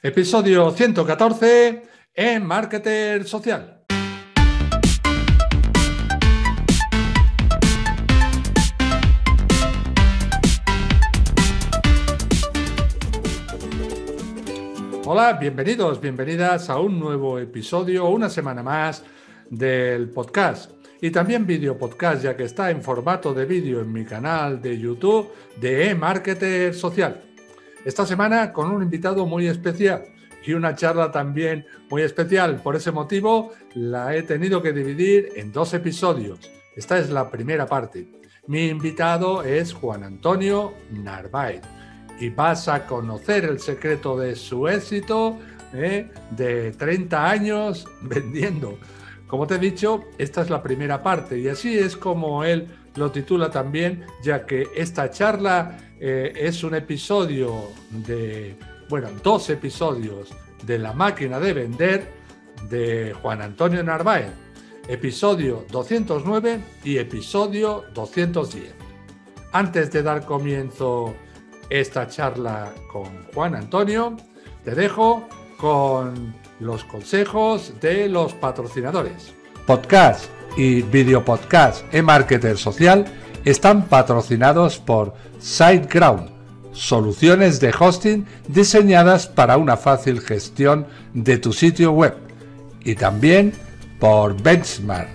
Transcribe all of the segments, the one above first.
Episodio 114 en Marketer Social. Hola, bienvenidos, bienvenidas a un nuevo episodio, una semana más del podcast y también video podcast, ya que está en formato de vídeo en mi canal de YouTube de e Marketer Social. Esta semana con un invitado muy especial y una charla también muy especial. Por ese motivo la he tenido que dividir en dos episodios. Esta es la primera parte. Mi invitado es Juan Antonio Narváez y vas a conocer el secreto de su éxito ¿eh? de 30 años vendiendo. Como te he dicho, esta es la primera parte y así es como él lo titula también, ya que esta charla eh, es un episodio de, bueno, dos episodios de La máquina de vender de Juan Antonio Narváez, episodio 209 y episodio 210. Antes de dar comienzo esta charla con Juan Antonio, te dejo con los consejos de los patrocinadores. Podcast y videopodcast en marketer social están patrocinados por SiteGround, soluciones de hosting diseñadas para una fácil gestión de tu sitio web. Y también por Benchmark,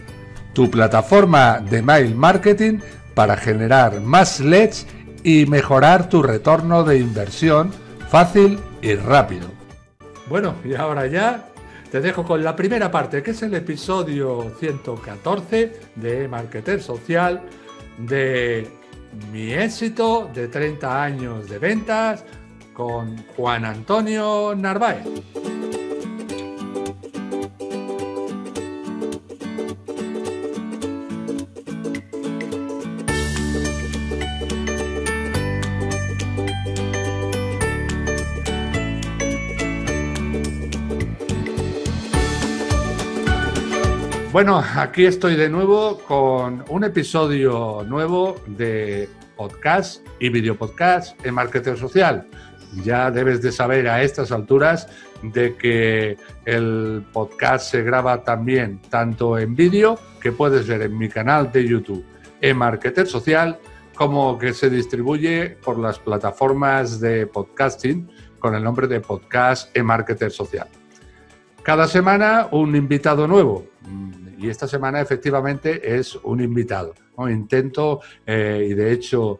tu plataforma de mail marketing para generar más leads y mejorar tu retorno de inversión fácil y rápido. Bueno, y ahora ya te dejo con la primera parte, que es el episodio 114 de Marketer Social de mi éxito de 30 años de ventas con Juan Antonio Narváez. Bueno, aquí estoy de nuevo con un episodio nuevo de podcast y videopodcast en marketing social. Ya debes de saber a estas alturas de que el podcast se graba también tanto en vídeo, que puedes ver en mi canal de YouTube, en Social, como que se distribuye por las plataformas de podcasting con el nombre de podcast en Social. Cada semana un invitado nuevo y esta semana efectivamente es un invitado. Intento, eh, y de hecho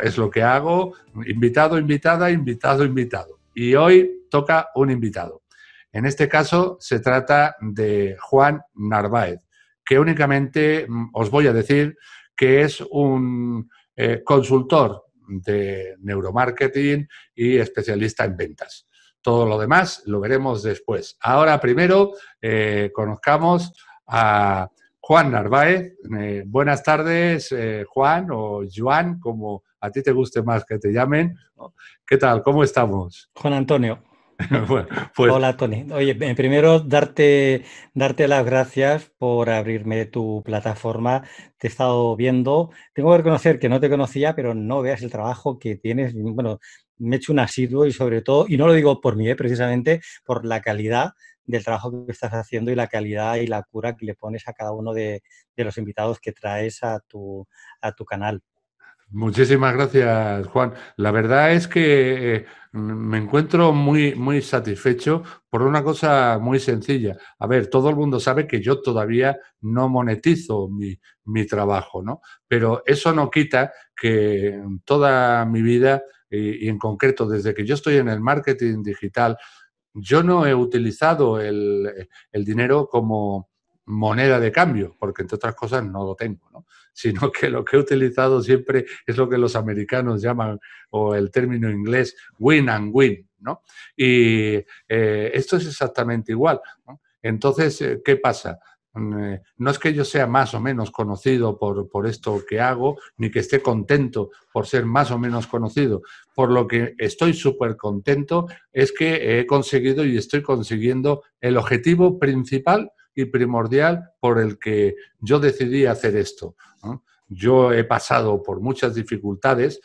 es lo que hago, invitado, invitada, invitado, invitado. Y hoy toca un invitado. En este caso se trata de Juan Narváez, que únicamente mm, os voy a decir que es un eh, consultor de neuromarketing y especialista en ventas. Todo lo demás lo veremos después. Ahora primero eh, conozcamos a Juan Narváez. Eh, buenas tardes, eh, Juan o Juan, como a ti te guste más que te llamen. ¿Qué tal? ¿Cómo estamos? Juan Antonio. Pues Hola, Tony. Oye, eh, primero darte, darte las gracias por abrirme tu plataforma. Te he estado viendo. Tengo que reconocer que no te conocía, pero no veas el trabajo que tienes. Bueno, me he hecho un asiduo y sobre todo, y no lo digo por mí, precisamente por la calidad del trabajo que estás haciendo y la calidad y la cura que le pones a cada uno de, los invitados que traes a tu, a tu canal. Muchísimas gracias, Juan. La verdad es que eh, me encuentro muy, muy satisfecho por una cosa muy sencilla. A ver, todo el mundo sabe que yo todavía no monetizo mi, trabajo, ¿no? Pero eso no quita que toda mi vida, y en concreto desde que yo estoy en el marketing digital, yo no he utilizado el, dinero como moneda de cambio, porque entre otras cosas no lo tengo, sino que lo que he utilizado siempre es lo que los americanos llaman, o el término inglés, win and win. ¿no? Y eh, esto es exactamente igual. Entonces, eh, ¿qué pasa? Mm, eh, no es que yo sea más o menos conocido por, esto que hago, ni que esté contento por ser más o menos conocido. Por lo que estoy súper contento es que he conseguido y estoy consiguiendo el objetivo principal y primordial por el que yo decidí hacer esto. Yo he pasado por muchas dificultades,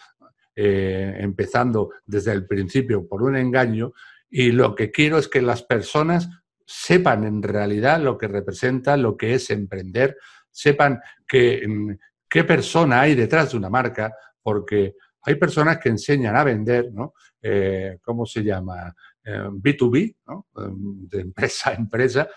eh, empezando desde el principio por un engaño, y lo que quiero es que las personas sepan en realidad lo que representa, lo que es emprender, sepan que, mm, qué persona hay detrás de una marca, porque hay personas que enseñan a vender, ¿no? Eh, ¿Cómo se llama? B2B, eh, b em, de empresa a empresa.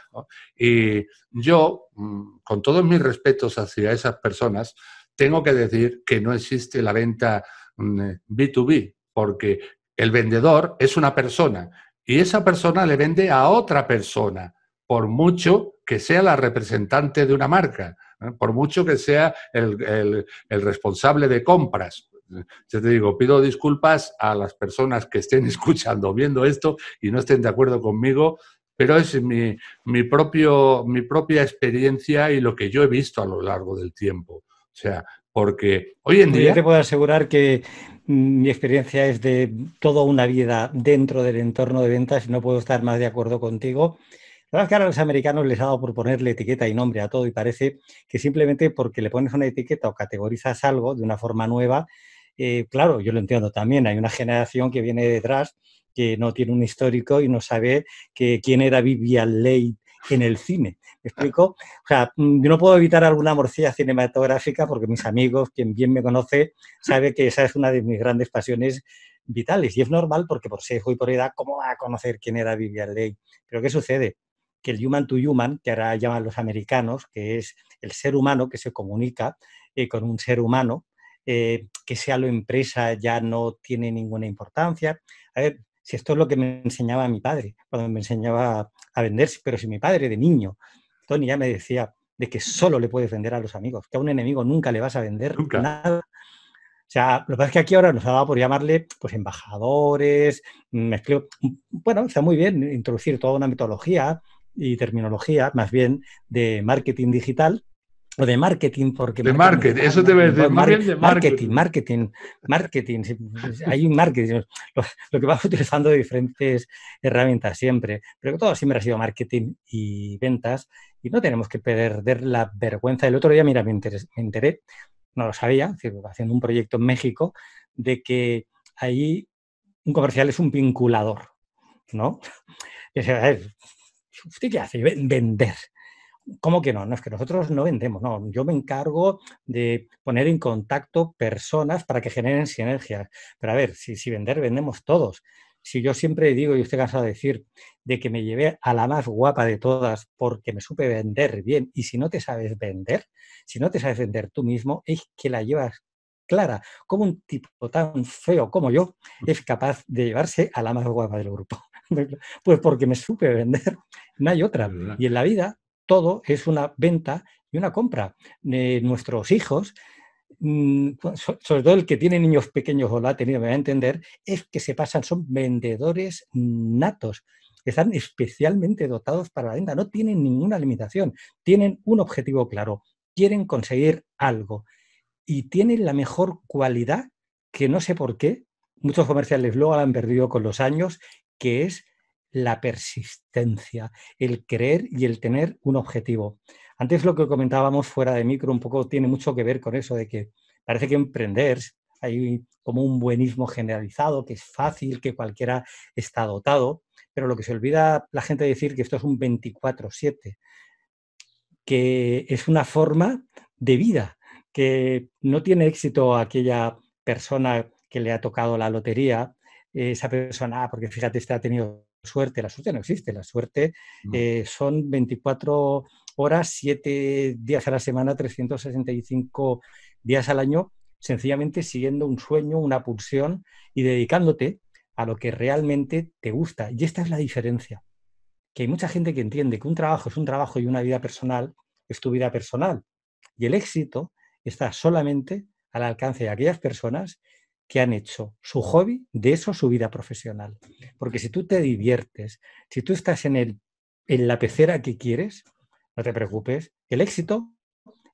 Y yo, mm, con todos mis respetos hacia esas personas, tengo que decir que no existe la venta B2B, mm, porque el vendedor es una persona y esa persona le vende a otra persona, por mucho que sea la representante de una marca, por mucho que sea el, responsable de compras. Yo te digo, pido disculpas a las personas que estén escuchando, viendo esto y no estén de acuerdo conmigo, pero es mi, propio, mi propia experiencia y lo que yo he visto a lo largo del tiempo. O sea, porque hoy en día... Yo te puedo asegurar que mm, mi experiencia es de toda una vida dentro del entorno de ventas y no puedo estar más de acuerdo contigo. La verdad es que ahora a los americanos les ha dado por ponerle etiqueta y nombre a todo y parece que simplemente porque le pones una etiqueta o categorizas algo de una forma nueva, eh, claro, yo lo entiendo también, hay una generación que viene detrás que no tiene un histórico y no sabe que quién era Vivian Leigh en el cine. ¿Me explico? O sea, mm, yo no puedo evitar alguna morcilla cinematográfica porque mis amigos, quien bien me conoce, sabe que esa es una de mis grandes pasiones vitales. Y es normal porque por sesgo y por edad, ¿cómo va a conocer quién era Vivian Leigh? Pero ¿qué sucede? Que el human to human, que ahora llaman los americanos, que es el ser humano que se comunica eh, con un ser humano, eh, que sea lo empresa ya no tiene ninguna importancia. A ver, si esto es lo que me enseñaba mi padre cuando me enseñaba a pero si mi padre de niño, Tony ya me decía de que solo le puedes vender a los amigos, que a un enemigo nunca le vas a vender nada. O sea, lo que pasa es que aquí ahora nos ha por llamarle pues embajadores, mm, mm, Bueno, está muy bien introducir toda una metodología y terminología, más bien de marketing digital, o de marketing, porque... De marketing, eso marketing. Marketing, marketing, pues, Hay un marketing, lo, que vas utilizando de diferentes herramientas siempre, pero todo siempre ha sido marketing y ventas y no tenemos que perder la vergüenza. El otro día, mira, me, enteré, no lo sabía, haciendo un proyecto en México, de que ahí un comercial es un vinculador, ¿no? Y, ¿Usted qué hace? Vender. ¿Cómo que no? No es que nosotros no vendemos, no. Yo me encargo de poner en contacto personas para que generen sinergias. Pero a ver, si, si vender, vendemos todos. Si yo siempre digo, y usted cansa de decir, de que me llevé a la más guapa de todas porque me supe vender bien, y si no te sabes vender, si no te sabes vender tú mismo, es que la llevas clara, como un tipo tan feo como yo es capaz de llevarse a la más guapa del grupo. pues porque me supe vender, no hay otra. Y en la vida todo es una venta y una compra. de eh, nuestros hijos, mm, sobre todo el que tiene niños pequeños o la ha tenido, me va a entender, es que se pasan, son vendedores natos están especialmente dotados para la venta, no tienen ninguna limitación, tienen un objetivo claro, quieren conseguir algo y tienen la mejor cualidad que no sé por qué, muchos comerciales lo han perdido con los años, que es la persistencia, el creer y el tener un objetivo. Antes lo que comentábamos fuera de micro un poco tiene mucho que ver con eso de que parece que emprender hay como un buenismo generalizado, que es fácil, que cualquiera está dotado, pero lo que se olvida la gente decir que esto es un 24/7, que es una forma de vida, que no tiene éxito aquella persona que le ha tocado la lotería, esa persona, ah, porque fíjate, este ha tenido suerte. La suerte no existe, la suerte eh, son 24 horas, 7 días a la semana, 365 días al año, sencillamente siguiendo un sueño, una pulsión y dedicándote a lo que realmente te gusta. Y esta es la diferencia, que hay mucha gente que entiende que un trabajo es un trabajo y una vida personal es tu vida personal. Y el éxito está solamente al alcance de aquellas personas que han hecho su hobby de eso su vida profesional. Porque si tú te diviertes, si tú estás en, el, en la pecera que quieres, no te preocupes, el éxito,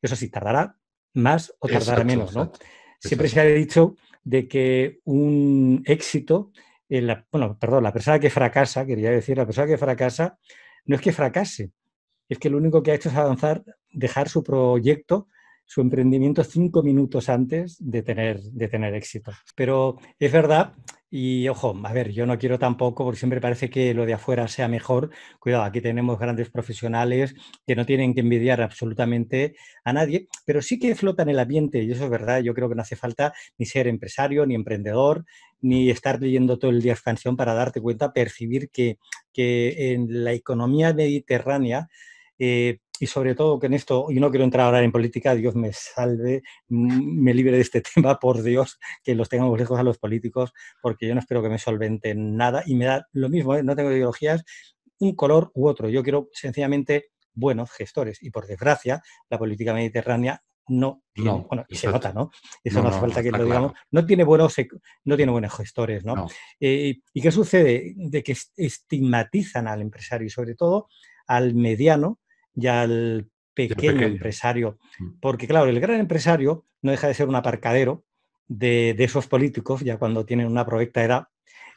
eso sí, tardará más o tardará menos, ¿no? Siempre se ha dicho de que un éxito, eh, la, bueno, perdón, la persona que fracasa, quería decir, la persona que fracasa, no es que fracase, es que lo único que ha hecho es avanzar, dejar su proyecto su emprendimiento cinco minutos antes de tener, de tener éxito. Pero es verdad, y ojo, a ver, yo no quiero tampoco, porque siempre parece que lo de afuera sea mejor. Cuidado, aquí tenemos grandes profesionales que no tienen que envidiar absolutamente a nadie, pero sí que flota en el ambiente, y eso es verdad, yo creo que no hace falta ni ser empresario, ni emprendedor, ni estar leyendo todo el día canción para darte cuenta, percibir que, que en la economía mediterránea... Eh, y sobre todo que en esto, y no quiero entrar ahora en política, Dios me salve, mm, me libre de este tema, por Dios, que los tengamos lejos a los políticos, porque yo no espero que me solventen nada y me da lo mismo, ¿eh? no tengo ideologías, un color u otro, yo quiero sencillamente buenos gestores y por desgracia la política mediterránea no tiene, bueno, y se nota, ¿no? Eso no, hace falta que lo digamos, no tiene buenos, no tiene buenos gestores, ¿no? Eh, ¿Y qué sucede? De que estigmatizan al empresario y sobre todo al mediano, y al pequeño, empresario. Mm. Porque, claro, el gran empresario no deja de ser un aparcadero de, esos políticos, ya cuando tienen una proyecta edad.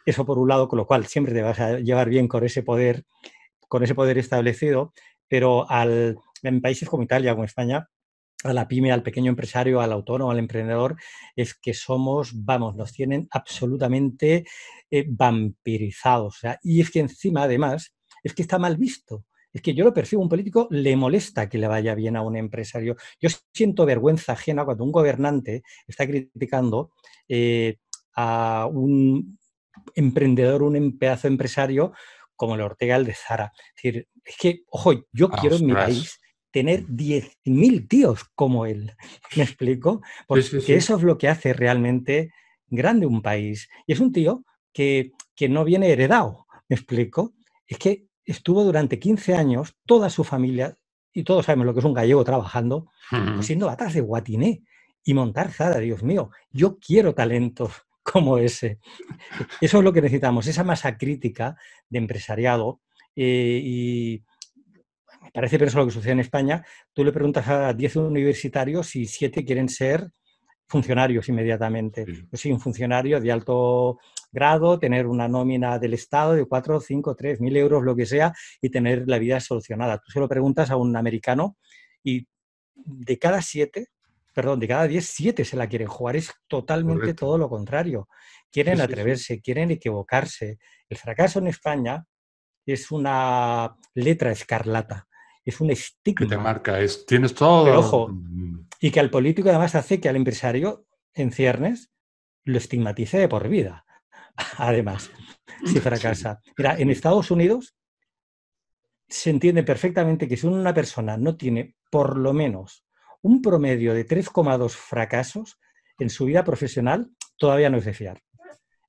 Eso por un lado, con lo cual siempre te vas a llevar bien con ese poder, con ese poder establecido, pero al, en países como Italia, o España, a la pyme, al pequeño empresario, al autónomo, al emprendedor, es que somos, vamos, nos tienen absolutamente eh, vampirizados. y es que encima, además, es que está mal visto. Es que yo lo percibo, un político le molesta que le vaya bien a un empresario. Yo siento vergüenza ajena cuando un gobernante está criticando eh, a un emprendedor, un em-, pedazo empresario como el Ortega, el de Zara. Es decir, es que, ojo, yo ah, quiero en mi país tener 10.000 tíos como él. ¿Me explico? Porque eso es lo que hace realmente grande un país. Y es un tío que, que no viene heredado. ¿Me explico? Es que estuvo durante 15 años toda su familia, y todos sabemos lo que es un gallego trabajando, siendo batas de Guatiné y montar Zara, Dios mío, yo quiero talentos como ese. Eso es lo que necesitamos, esa masa crítica de empresariado. Eh, y me parece pero eso es lo que sucede en España. Tú le preguntas a 10 universitarios si 7 quieren ser funcionarios inmediatamente. Yo pues soy un funcionario de alto grado, tener una nómina del Estado de 4, 5, 3 mil euros, lo que sea, y tener la vida solucionada. Tú se lo preguntas a un americano y de cada siete, perdón, de cada diez, siete se la quieren jugar. Es totalmente todo lo contrario. Quieren atreverse, quieren equivocarse. El fracaso en España es una letra escarlata es un estigma. marca, es, tienes todo. y que al político además hace que al empresario en ciernes lo estigmatice de por vida además, si fracasa. Mira, en Estados Unidos se entiende perfectamente que si una persona no tiene por lo menos un promedio de 3,2 fracasos en su vida profesional, todavía no es de fiar.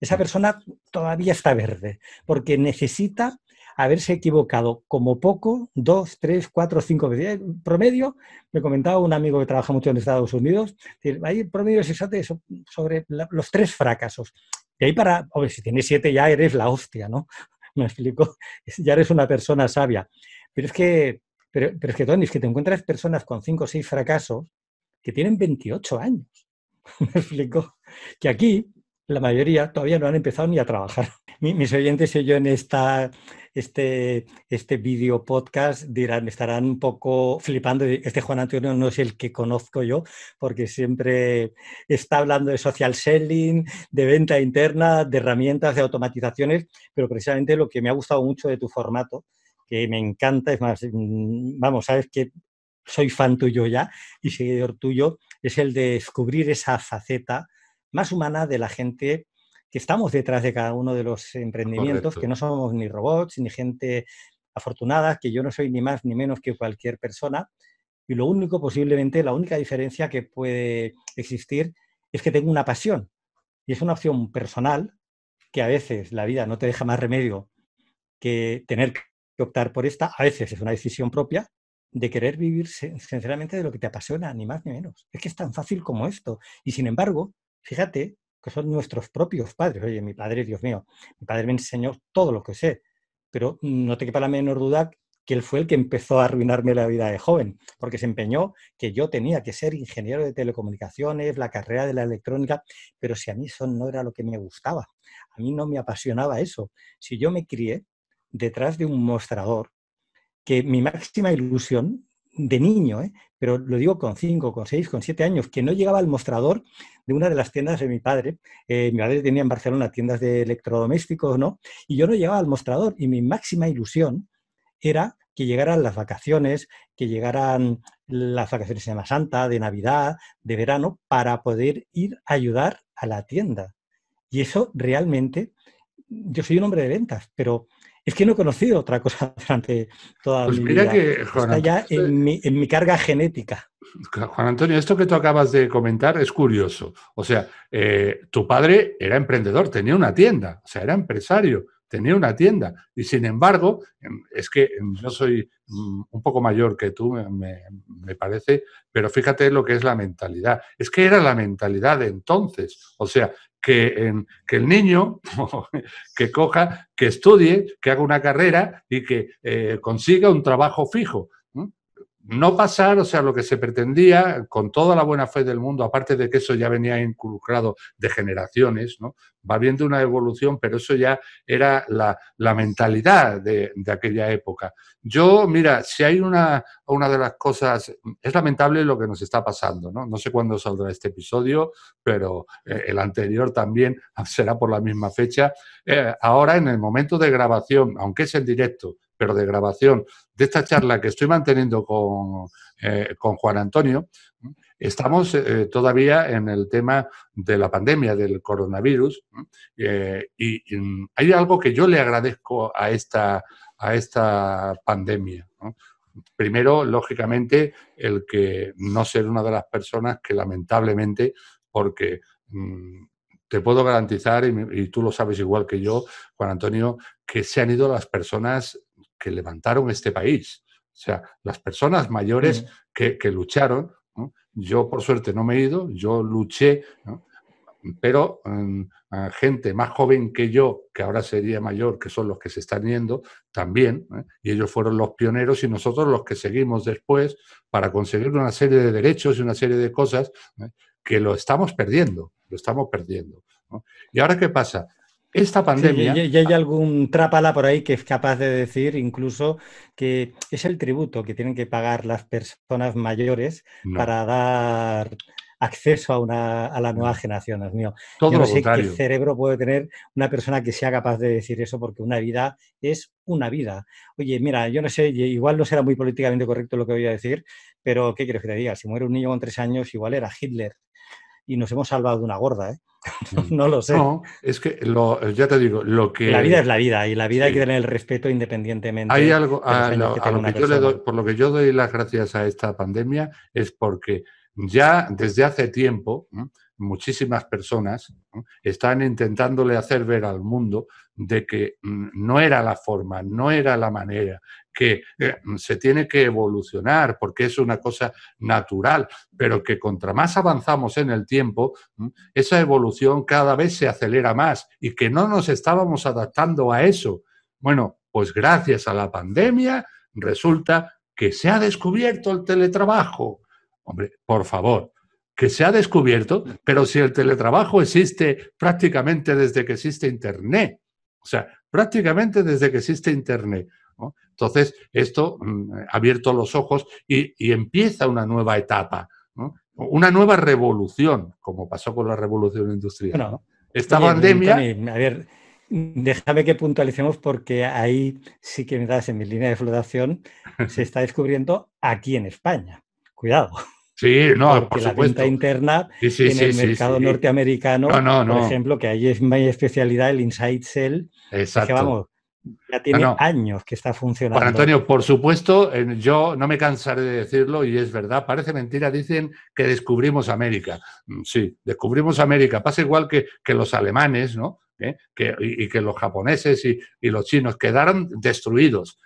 Esa persona todavía está verde, porque necesita haberse equivocado como poco, dos, tres, cuatro, cinco veces. Eh, promedio, me comentaba un amigo que trabaja mucho en Estados Unidos, hay promedios exacto sobre los tres fracasos. Y ahí para, si tienes siete ya eres la hostia, ¿no? Me explico, ya eres una persona sabia. Pero es que, pero, pero es que, Tony, es que te encuentras personas con cinco o seis fracasos que tienen 28 años. Me explico, que aquí la mayoría todavía no han empezado ni a trabajar mis oyentes y yo en esta, este, este video podcast dirán, estarán un poco flipando. Este Juan Antonio no es el que conozco yo, porque siempre está hablando de social selling, de venta interna, de herramientas, de automatizaciones, pero precisamente lo que me ha gustado mucho de tu formato, que me encanta, es más, mm, vamos, sabes que soy fan tuyo ya y seguidor tuyo, es el de descubrir esa faceta más humana de la gente que estamos detrás de cada uno de los emprendimientos, que no somos ni robots ni gente afortunada, que yo no soy ni más ni menos que cualquier persona. Y lo único, posiblemente, la única diferencia que puede existir es que tengo una pasión. Y es una opción personal que a veces la vida no te deja más remedio que tener que optar por esta. A veces es una decisión propia, de querer vivir sinceramente de lo que te apasiona, ni más ni menos. Es que es tan fácil como esto. Y sin embargo, fíjate son nuestros propios padres. Oye, mi padre, Dios mío, mi padre me enseñó todo lo que sé, pero no te quepa la menor duda que él fue el que empezó a arruinarme la vida de joven, porque se empeñó que yo tenía que ser ingeniero de telecomunicaciones, la carrera de la electrónica, pero si a mí eso no era lo que me gustaba, a mí no me apasionaba eso. Si yo me crié detrás de un mostrador, que mi máxima ilusión de niño, ¿eh? pero lo digo con 5, con 6, con 7 años, que no llegaba al mostrador de una de las tiendas de mi padre. Eh, mi padre tenía en Barcelona tiendas de electrodomésticos, ¿no? Y yo no llegaba al mostrador y mi máxima ilusión era que llegaran las vacaciones, que llegaran las vacaciones de Semana Santa, de Navidad, de verano, para poder ir a ayudar a la tienda. Y eso realmente, yo soy un hombre de ventas, pero es que no he conocido otra cosa durante toda pues mi mira Que, Está ya en, mi, carga genética. Juan Antonio, esto que tú acabas de comentar es curioso. O sea, eh, tu padre era emprendedor, tenía una tienda, o sea, era empresario tenía una tienda. Y sin embargo, em, es que em, yo soy mm, un poco mayor que tú, me, me, parece, pero fíjate lo que es la mentalidad. Es que era la mentalidad de entonces. O sea, que, que el niño que coja, que estudie, que haga una carrera y que eh, consiga un trabajo fijo no pasar, o sea, lo que se pretendía, con toda la buena fe del mundo, aparte de que eso ya venía inculcado de generaciones, ¿no? va viendo una evolución, pero eso ya era la, mentalidad de, aquella época. Yo, mira, si hay una, de las cosas, es lamentable lo que nos está pasando, ¿no? No sé cuándo saldrá este episodio, pero eh, el anterior también será por la misma fecha. Eh, ahora, en el momento de grabación, aunque es en directo, pero de grabación de esta charla que estoy manteniendo con, eh, Juan Antonio, estamos eh, todavía en el tema de la pandemia del coronavirus eh, y, hay algo que yo le agradezco a esta, a esta pandemia. Primero, lógicamente, el que no ser una de las personas que lamentablemente, porque mm, te puedo garantizar, y, tú lo sabes igual que yo, Juan Antonio, que se han ido las personas que levantaron este país. O sea, las personas mayores mm. que, lucharon. Yo, por suerte, no me he ido, yo luché, pero em, gente más joven que yo, que ahora sería mayor, que son los que se están yendo, también, y ellos fueron los pioneros y nosotros los que seguimos después para conseguir una serie de derechos y una serie de cosas que lo estamos perdiendo, lo estamos perdiendo. ¿Y ahora qué pasa? esta pandemia. y, hay algún trápala por ahí que es capaz de decir incluso que es el tributo que tienen que pagar las personas mayores para dar acceso a, una, a la nueva generación, Dios mío. Yo no sé qué cerebro puede tener una persona que sea capaz de decir eso, porque una vida es una vida. Oye, mira, yo no sé, igual no será muy políticamente correcto lo que voy a decir, pero ¿qué quiero que te diga? Si muere un niño con tres años, igual era Hitler. Y nos hemos salvado de una gorda, ¿eh? no lo sé. No, es que lo, ya te digo, lo que... La vida es la vida y la vida hay que tener el respeto independientemente. Hay algo, por lo que yo doy las gracias a esta pandemia es porque ya desde hace tiempo muchísimas personas están intentándole hacer ver al mundo de que mm, no era la forma, no era la manera, que eh, mm, se tiene que evolucionar porque es una cosa natural, pero que contra más avanzamos en el tiempo, mm, esa evolución cada vez se acelera más y que no nos estábamos adaptando a eso. Bueno, pues gracias a la pandemia resulta que se ha descubierto el teletrabajo. Hombre, por favor, que se ha descubierto, pero si el teletrabajo existe prácticamente desde que existe Internet, o sea, prácticamente desde que existe Internet. Entonces, esto mm, ha abierto los ojos y, empieza una nueva etapa, una nueva revolución, como pasó con la revolución industrial. Esta pandemia... a ver, déjame que puntualicemos porque ahí sí que me das en mi línea de flotación, se está descubriendo aquí en España. Cuidado. Sí, no, por la supuesto. venta interna en el mercado norteamericano, por ejemplo, que ahí es mi especialidad, el inside cell. Exacto. que ya tiene años que está funcionando. Bueno, Antonio, por supuesto, yo no me cansaré de decirlo y es verdad, parece mentira, dicen que descubrimos América. Mm, sí, descubrimos América. Pasa igual que, que los alemanes, ¿no? ¿eh? y, que los japoneses y, y los chinos quedaron destruidos,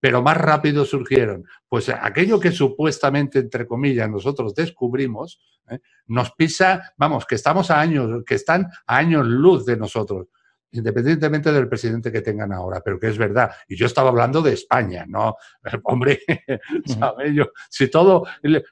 pero más rápido surgieron. Pues aquello que supuestamente, entre comillas, nosotros descubrimos, ¿eh? nos pisa, vamos, que estamos a años, que están a años luz de nosotros, independientemente del presidente que tengan ahora, pero que es verdad. Y yo estaba hablando de España, ¿no? Hombre, Yo, si todo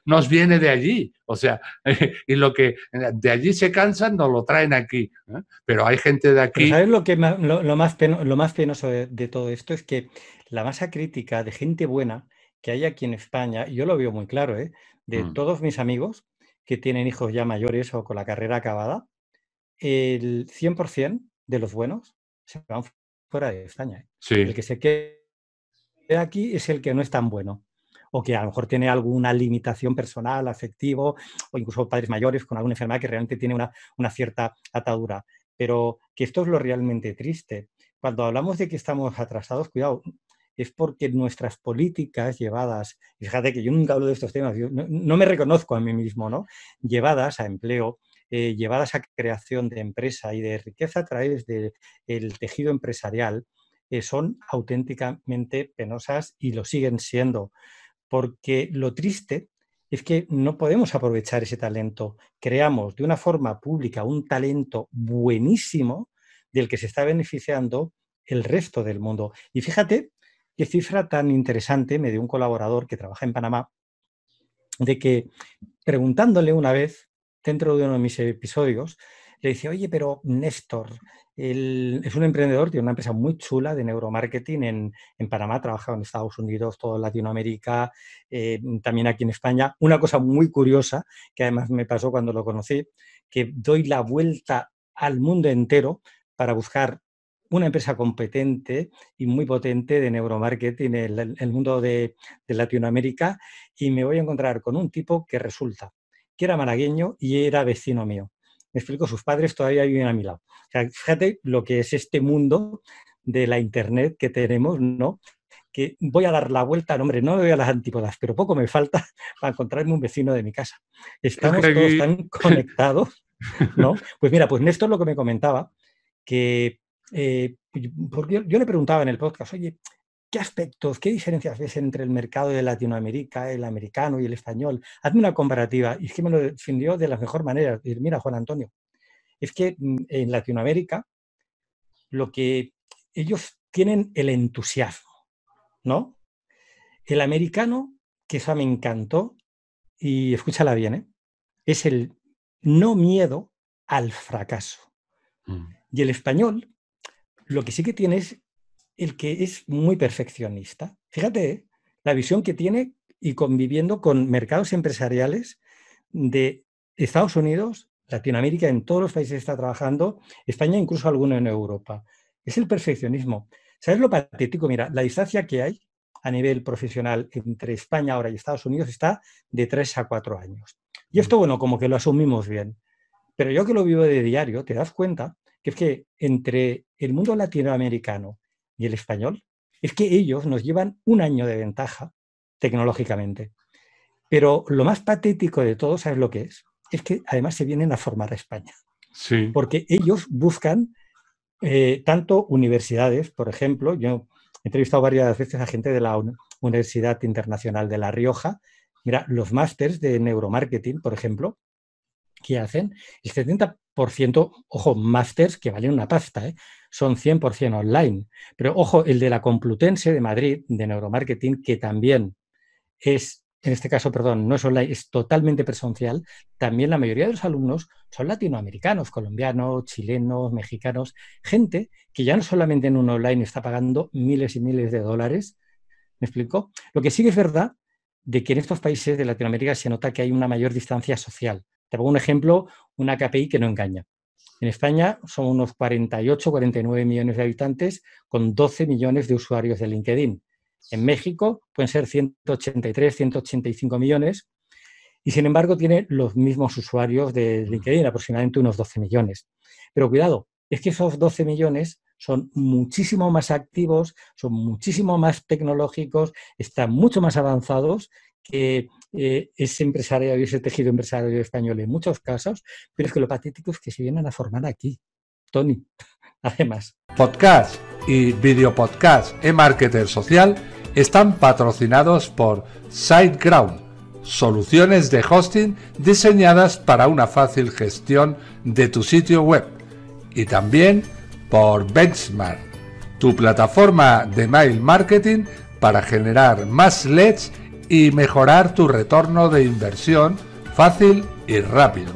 nos viene de allí, o sea, y lo que de allí se cansan nos lo traen aquí, ¿eh? pero hay gente de aquí... ¿Sabes lo, que, lo, más, lo más penoso de, todo esto? Es que la masa crítica de gente buena que hay aquí en España, yo lo veo muy claro, ¿eh? de mm. todos mis amigos que tienen hijos ya mayores o con la carrera acabada, el 100% de los buenos se van fuera de España. ¿eh? El que se quede aquí es el que no es tan bueno o que a lo mejor tiene alguna limitación personal, afectivo, o incluso padres mayores con alguna enfermedad que realmente tiene una, una cierta atadura. Pero que esto es lo realmente triste. Cuando hablamos de que estamos atrasados, cuidado, es porque nuestras políticas llevadas, fíjate que yo nunca hablo de estos temas, yo no, no, me reconozco a mí mismo, ¿no? Llevadas a empleo, eh, llevadas a creación de empresa y de riqueza a través del tejido empresarial eh, son auténticamente penosas y lo siguen siendo. Porque lo triste es que no podemos aprovechar ese talento. Creamos de una forma pública un talento buenísimo del que se está beneficiando el resto del mundo. Y fíjate qué cifra tan interesante me dio un colaborador que trabaja en Panamá, de que preguntándole una vez dentro de uno de mis episodios, le dice, oye, pero Néstor, es un emprendedor, tiene una empresa muy chula de neuromarketing en, en Panamá, trabaja en Estados Unidos, todo Latinoamérica, eh, también aquí en España. Una cosa muy curiosa, que además me pasó cuando lo conocí, que doy la vuelta al mundo entero para buscar una empresa competente y muy potente de neuromarketing en el, mundo de Latinoamérica y me voy a encontrar con un tipo que resulta que era malagueño y era vecino mío. Me explico, sus padres todavía viven a mi lado. fíjate lo que es este mundo de la Internet que tenemos, ¿no? Que voy a dar la vuelta, no, hombre, no me voy a las antípodas, pero poco me falta para encontrarme un vecino de mi casa. Estamos todos tan conectados, ¿no? Pues mira, pues Néstor lo que me comentaba, que eh, porque yo, le preguntaba en el podcast, oye, ¿Qué aspectos, qué diferencias ves entre el mercado de Latinoamérica, el americano y el español? Hazme una comparativa. Y es que me lo defendió de la mejor manera. Mira, Juan Antonio, es que mm, en Latinoamérica lo que ellos tienen el entusiasmo, ¿no? El americano, que eso me encantó, y escúchala bien, ¿eh? es el no miedo al fracaso. Mm. Y el español, lo que sí que tiene es el que es muy perfeccionista. Fíjate ¿eh? la visión que tiene y conviviendo con mercados empresariales de Estados Unidos, Latinoamérica, en todos los países está trabajando, España incluso alguno en Europa. Es el perfeccionismo. ¿Sabes lo patético? Mira, la distancia que hay a nivel profesional entre España ahora y Estados Unidos está de tres a cuatro años. Y esto, bueno, como que lo asumimos bien. Pero yo que lo vivo de diario, te das cuenta que es que entre el mundo latinoamericano y el español es que ellos nos llevan un año de ventaja tecnológicamente. Pero lo más patético de todo, ¿sabes lo que es? Es que además se vienen a formar a España. Sí. Porque ellos buscan eh, tanto universidades, por ejemplo, yo he entrevistado varias veces a gente de la Universidad Internacional de La Rioja. Mira, los másters de neuromarketing, por ejemplo, que hacen, el 70%, ojo, másters que valen una pasta, ¿eh? son 100% online. Pero ojo, el de la Complutense de Madrid, de neuromarketing, que también es, en este caso, perdón, no es online, es totalmente presencial, también la mayoría de los alumnos son latinoamericanos, colombianos, chilenos, mexicanos, gente que ya no solamente en un online está pagando miles y miles de dólares. ¿Me explico? Lo que sí que es verdad de que en estos países de Latinoamérica se nota que hay una mayor distancia social. Te pongo un ejemplo, una KPI que no engaña. En España son unos 48, 49 millones de habitantes con 12 millones de usuarios de LinkedIn. En México pueden ser 183, 185 millones y sin embargo tiene los mismos usuarios de LinkedIn, aproximadamente unos 12 millones. Pero cuidado, es que esos 12 millones son muchísimo más activos, son muchísimo más tecnológicos, están mucho más avanzados que eh, ese empresario, y ese tejido empresario español en muchos casos, pero es que lo patético es que se vienen a formar aquí. Tony, además. Podcast y videopodcast e-marketer social están patrocinados por SiteGround, soluciones de hosting diseñadas para una fácil gestión de tu sitio web. Y también por Benchmark, tu plataforma de mail marketing para generar más leads y mejorar tu retorno de inversión fácil y rápido.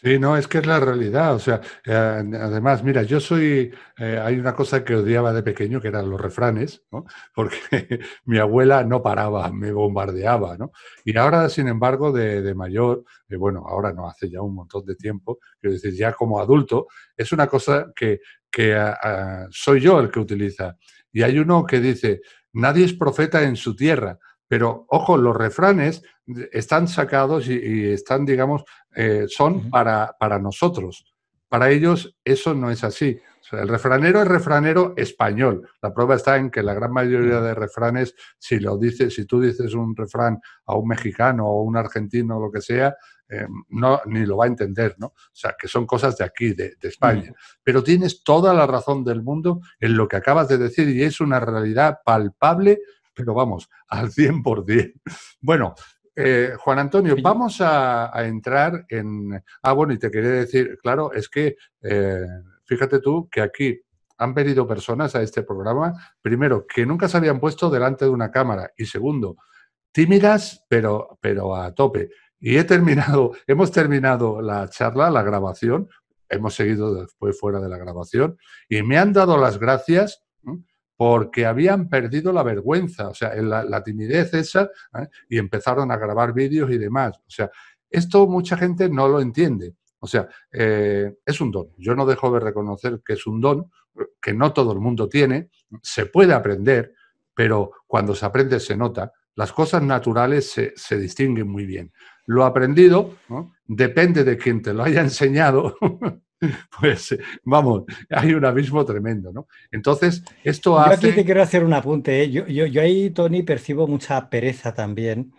Sí, no, es que es la realidad. O sea, eh, además, mira, yo soy. Eh, hay una cosa que odiaba de pequeño, que eran los refranes, ¿no? Porque mi abuela no paraba, me bombardeaba, ¿no? Y ahora, sin embargo, de, mayor, eh, bueno, ahora no, hace ya un montón de tiempo, quiero decir, ya como adulto, es una cosa que, que ah, ah, soy yo el que utiliza. Y hay uno que dice: nadie es profeta en su tierra. Pero ojo, los refranes están sacados y, están, digamos, eh, son para, nosotros. Para ellos eso no es así. el refranero es refranero español. La prueba está en que la gran mayoría de refranes, si lo dices, si tú dices un refrán a un mexicano o un argentino o lo que sea, eh, no, ni lo va a entender, ¿no? O sea, que son cosas de aquí, de, España. Pero tienes toda la razón del mundo en lo que acabas de decir y es una realidad palpable pero vamos, al 100%. Bueno, eh, Juan Antonio, vamos a, entrar en... Ah, bueno, y te quería decir, claro, es que eh, fíjate tú que aquí han venido personas a este programa, primero, que nunca se habían puesto delante de una cámara y segundo, tímidas, pero, pero a tope. Y he terminado, hemos terminado la charla, la grabación, hemos seguido después fuera de la grabación y me han dado las gracias porque habían perdido la vergüenza, o sea, la, timidez esa, ¿eh? y empezaron a grabar vídeos y demás. O sea, esto mucha gente no lo entiende. O sea, eh, es un don. Yo no dejo de reconocer que es un don, que no todo el mundo tiene, se puede aprender, pero cuando se aprende se nota. Las cosas naturales se, distinguen muy bien. Lo aprendido depende de quien te lo haya enseñado pues vamos, hay un abismo tremendo, ¿no? Entonces, esto hace... Yo aquí te quiero hacer un apunte. ¿eh? Yo, ahí, Tony, percibo mucha pereza también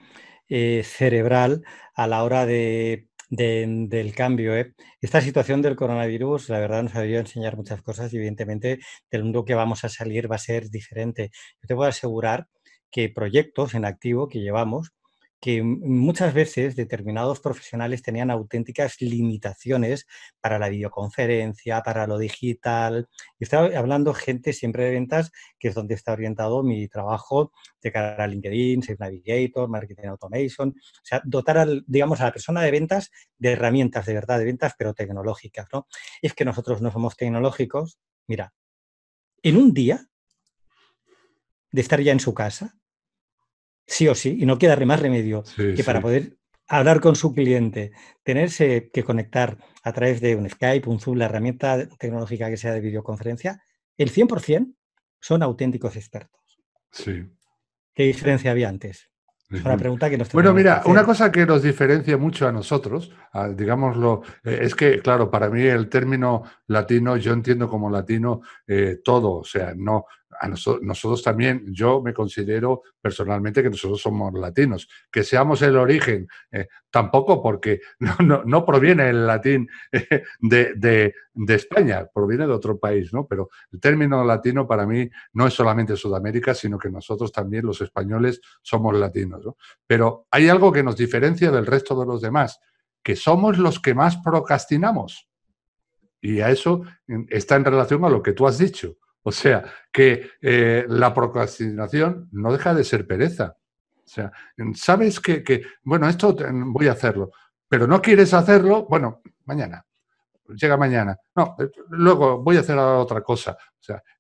eh, cerebral a la hora de, del cambio. ¿eh? Esta situación del coronavirus, la verdad, nos ha debido enseñar muchas cosas y evidentemente del mundo que vamos a salir va a ser diferente. Yo te puedo asegurar que proyectos en activo que llevamos que muchas veces determinados profesionales tenían auténticas limitaciones para la videoconferencia, para lo digital. Y estaba hablando gente siempre de ventas, que es donde está orientado mi trabajo de cara a LinkedIn, Safe Navigator, Marketing Automation. O sea, dotar, digamos, a la persona de ventas de herramientas de verdad, de ventas, pero tecnológicas, ¿no? Es que nosotros no somos tecnológicos. Mira, en un día de estar ya en su casa, sí o sí, y no queda más remedio que para poder hablar con su cliente, tenerse que conectar a través de un Skype, un Zoom, la herramienta tecnológica que sea de videoconferencia, el 100% son auténticos expertos. Sí. ¿Qué diferencia había antes? Es una pregunta que nos bueno, mira, una cosa que nos diferencia mucho a nosotros, digámoslo, eh, es que, claro, para mí el término latino, yo entiendo como latino eh, todo, o sea, no, nosotros, también, yo me considero personalmente que nosotros somos latinos. Que seamos el origen, eh, tampoco porque no, proviene el latín eh, de, España, proviene de otro país, ¿no? Pero el término latino para mí no es solamente Sudamérica, sino que nosotros también, los españoles, somos latinos. Pero hay algo que nos diferencia del resto de los demás, que somos los que más procrastinamos. Y a eso está en relación a lo que tú has dicho o sea, que eh, la procrastinación no deja de ser pereza. O sea, sabes que, bueno, esto voy a hacerlo, pero no quieres hacerlo, bueno, mañana, llega mañana. No, eh, luego voy a hacer otra cosa.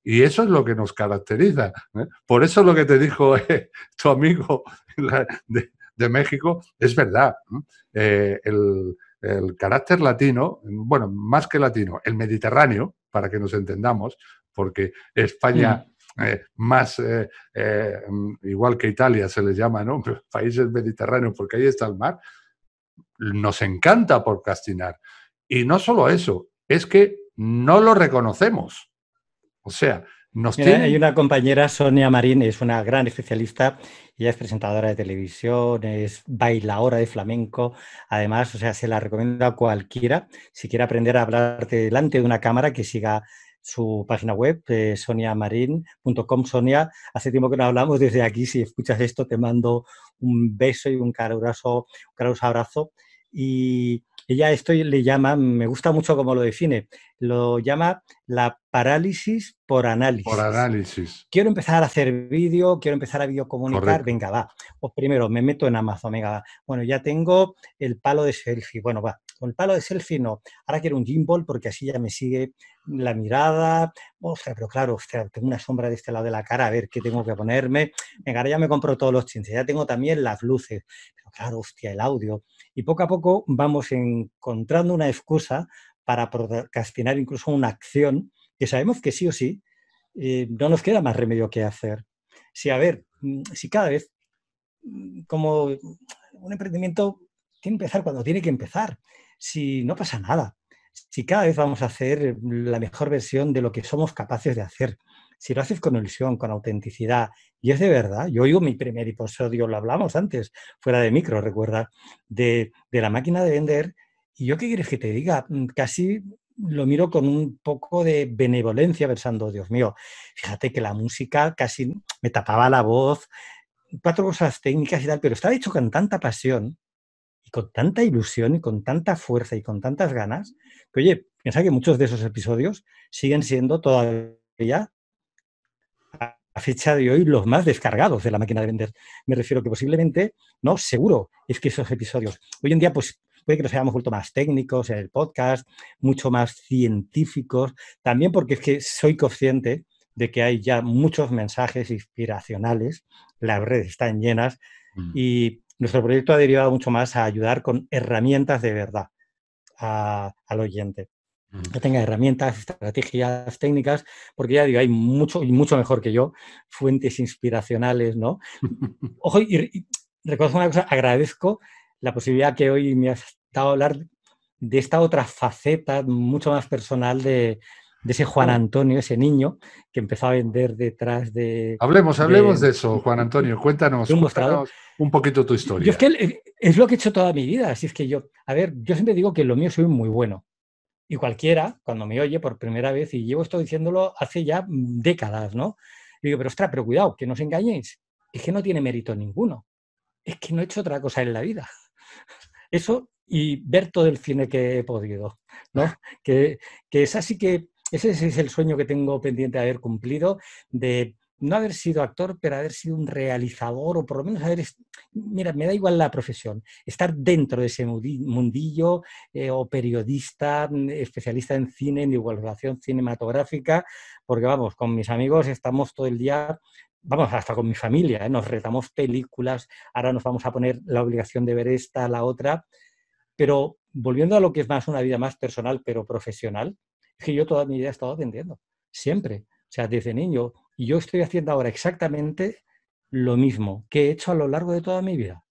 y eso es lo que nos caracteriza. ¿eh? Por eso lo que te dijo tu amigo de, México es verdad. el carácter latino, bueno, más que latino, el mediterráneo, para que nos entendamos, porque España... Mm. Eh, más, eh, eh, mm, igual que Italia se les llama, Países mediterráneos, porque ahí está el mar, nos encanta por castinar. Y no solo eso, es que no lo reconocemos. O sea, nos tiene... Hay una compañera, Sonia Marín, es una gran especialista, ella es presentadora de televisión, es bailadora de flamenco, además, o sea, se la recomiendo a cualquiera, si quiere aprender a hablar delante de una cámara, que siga su página web, eh, soniamarin.com. Sonia, hace tiempo que no hablamos, desde aquí, si escuchas esto, te mando un beso y un caro abrazo. Y ella esto le llama, me gusta mucho cómo lo define, lo llama la parálisis por análisis. Por análisis. Quiero empezar a hacer vídeo, quiero empezar a videocomunicar, Correcto. venga, va. Pues primero me meto en Amazon, venga, Bueno, ya tengo el palo de selfie, bueno, va, con el palo de selfie no. Ahora quiero un gimbal porque así ya me sigue la mirada. Ostras, pero claro, tengo una sombra de este lado de la cara, a ver qué tengo que ponerme. Venga, ahora ya me compro todos los chinches, ya tengo también las luces. Pero claro, hostia, el audio. Y poco a poco vamos encontrando una excusa para procrastinar incluso una acción que sabemos que sí o sí eh, no nos queda más remedio que hacer. Si, a ver, mm, si cada vez, mm, como un emprendimiento tiene que empezar cuando tiene que empezar si no pasa nada, si cada vez vamos a hacer la mejor versión de lo que somos capaces de hacer, si lo haces con ilusión, con autenticidad, y es de verdad, yo oigo mi primer episodio, lo hablamos antes, fuera de micro, recuerda, de, de la máquina de vender, y yo qué quieres que te diga, mm, casi lo miro con un poco de benevolencia, pensando, Dios mío, fíjate que la música casi me tapaba la voz, cuatro cosas técnicas y tal, pero estaba hecho con tanta pasión y con tanta ilusión y con tanta fuerza y con tantas ganas, que oye, piensa que muchos de esos episodios siguen siendo todavía a fecha de hoy los más descargados de la máquina de vender. Me refiero que posiblemente, no, seguro, es que esos episodios. Hoy en día, pues puede que nos hayamos vuelto más técnicos en el podcast, mucho más científicos, también porque es que soy consciente de que hay ya muchos mensajes inspiracionales, las redes están llenas mm. y nuestro proyecto ha derivado mucho más a ayudar con herramientas de verdad al oyente. Que tenga herramientas, estrategias, técnicas, porque ya digo, hay mucho y mucho mejor que yo, fuentes inspiracionales, ¿no? Ojo, y, recuerdo una cosa, agradezco la posibilidad que hoy me has dado hablar de esta otra faceta mucho más personal de, de ese Juan ah. Antonio, ese niño que empezó a vender detrás de... Hablemos, hablemos de, eso, Juan Antonio, cuéntanos, un, poquito tu historia. es, lo que he hecho toda mi vida, así es que yo, a ver, yo siempre digo que lo mío soy muy bueno. Y cualquiera, cuando me oye por primera vez, y llevo esto diciéndolo hace ya mm, décadas, ¿no? digo, pero ostras, pero cuidado, que no os engañéis, es que no tiene mérito ninguno, es que no he hecho otra cosa en la vida. Eso y ver todo el cine que he podido, ¿no? que, que es así que ese es el sueño que tengo pendiente de haber cumplido, de no haber sido actor, pero haber sido un realizador o por lo menos haber, mira, me da igual la profesión, estar dentro de ese mundillo eh, o periodista, mm, especialista en cine, en relación cinematográfica, porque vamos, con mis amigos estamos todo el día vamos, hasta con mi familia, ¿eh? nos retamos películas, ahora nos vamos a poner la obligación de ver esta, la otra, pero volviendo a lo que es más una vida más personal, pero profesional, que yo toda mi vida he estado atendiendo, siempre. O sea, desde niño. Y yo estoy haciendo ahora exactamente lo mismo que he hecho a lo largo de toda mi vida.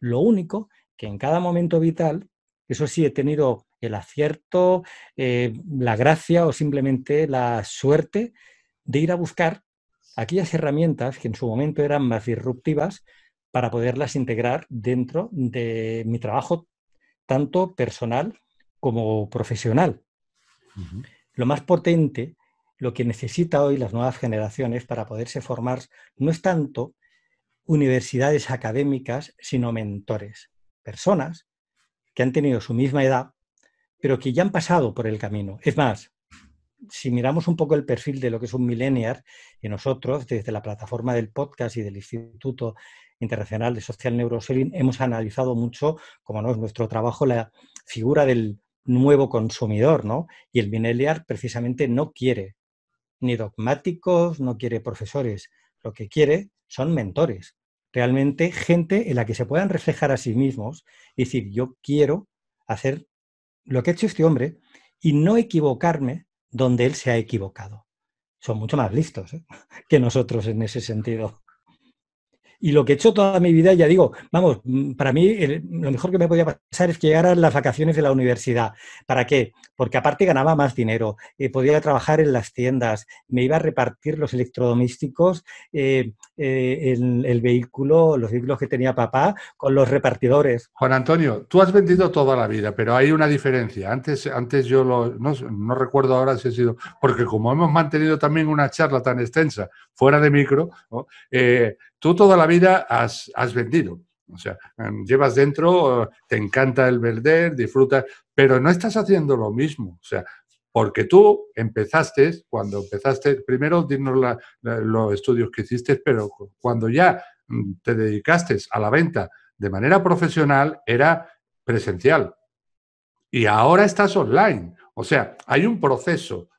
Lo único que en cada momento vital, eso sí, he tenido el acierto, eh, la gracia o simplemente la suerte de ir a buscar aquellas herramientas que en su momento eran más disruptivas para poderlas integrar dentro de mi trabajo, tanto personal como profesional. Lo más potente, lo que necesita hoy las nuevas generaciones para poderse formar, no es tanto universidades académicas, sino mentores, personas que han tenido su misma edad, pero que ya han pasado por el camino. Es más, si miramos un poco el perfil de lo que es un millennial, y nosotros desde la plataforma del podcast y del Instituto Internacional de Social Neuroselling hemos analizado mucho, como no es nuestro trabajo, la figura del nuevo consumidor, ¿no? Y el bineliar precisamente no quiere ni dogmáticos, no quiere profesores, lo que quiere son mentores, realmente gente en la que se puedan reflejar a sí mismos y decir, yo quiero hacer lo que ha hecho este hombre y no equivocarme donde él se ha equivocado. Son mucho más listos ¿eh? que nosotros en ese sentido. Y lo que he hecho toda mi vida, ya digo, vamos, mm, para mí lo mejor que me podía pasar es que a las vacaciones de la universidad. ¿Para qué? Porque aparte ganaba más dinero, eh, podía trabajar en las tiendas, me iba a repartir los electrodomésticos, eh, eh, el, vehículo, los vehículos que tenía papá con los repartidores. Juan Antonio, tú has vendido toda la vida, pero hay una diferencia. Antes, antes yo no, recuerdo ahora si ha sido, porque como hemos mantenido también una charla tan extensa fuera de micro, eh, tú toda la vida has, vendido. O sea, em, llevas dentro, te encanta el vender, disfrutas, pero no estás haciendo lo mismo. O sea, porque tú empezaste, cuando empezaste, primero dinos los estudios que hiciste, pero cuando ya mm, te dedicaste a la venta de manera profesional, era presencial. Y ahora estás online. O sea, hay un proceso.